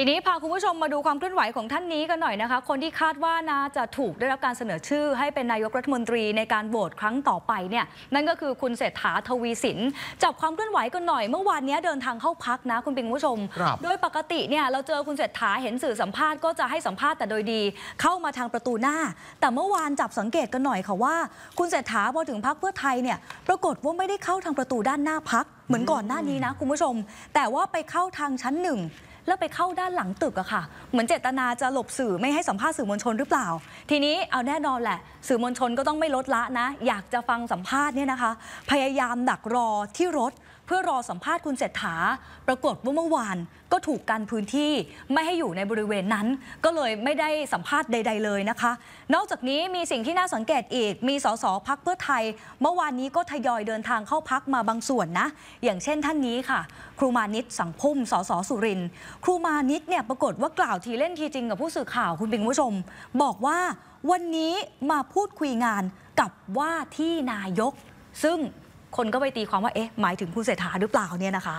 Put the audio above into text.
ทีนี้พาคุณผู้ชมมาดูความเคลื่อนไหวของท่านนี้กันหน่อยนะคะคนที่คาดว่าน่าจะถูกได้รับการเสนอชื่อ ให้เป็นนายกรัฐมนตรีในการโหวตครั้งต่อไปเนี่ยนั่นก็คือคุณเศรษฐาทวีสินจับความเคลื่อนไหวกันหน่อยเมื่อวานนี้เดินทางเข้าพักนะคุณปิงผู้ชม โดยปกติเนี่ยเราเจอคุณเศรษฐาเห็นสื่อสัมภาษณ์ก็จะให้สัมภาษณ์แต่โดยดี เข้ามาทางประตูหน้าแต่เมื่อวานจับสังเกตกันหน่อยค่ะว่า คุณเศรษฐาพอถึงพักเพื่อไทยเนี่ยปรากฏว่าไม่ได้เข้าทางประตูด้านหน้าพักเหมือนก่อนหน้านี้นะคุณผู้ชม แต่ว่าไปเข้าทางชั้นหนึ่งแล้วไปเข้าด้านหลังตึกอะค่ะ เหมือนเจตนาจะหลบสื่อไม่ให้สัมภาษณ์สื่อมวลชนหรือเปล่า ทีนี้เอาแน่นอนแหละ สื่อมวลชนก็ต้องไม่ลดละนะ อยากจะฟังสัมภาษณ์เนี่ยนะคะ พยายามดักรอที่รถเพื่อรอสัมภาษณ์คุณเศรษฐาปรากฏว่าเมื่อวานก็ถูกกันพื้นที่ ไม่ให้อยู่ในบริเวณนั้น ก็เลยไม่ได้สัมภาษณ์ใด ๆเลยนะคะ นอกจากนี้มีสิ่งที่น่าสังเกตอีกมีสสพักเพื่อไทยเมื่อวานนี้ก็ทยอยเดินทางเข้าพักมาบางส่วนนะอย่างเช่นท่านนี้ค่ะ ครูมานิตสังพุ่มสสสุรินครูมานิตเนี่ยปรากฏว่ากล่าวทีเล่นทีจริง กับผู้สื่อข่าวคุณบิงผู้ชม บอกว่าวันนี้มาพูดคุยงานกับว่าที่นายก ซึ่งคนก็ไปตีความว่า เอ๊ะ หมายถึงคุณเศรษฐาหรือเปล่าเนี่ยนะคะ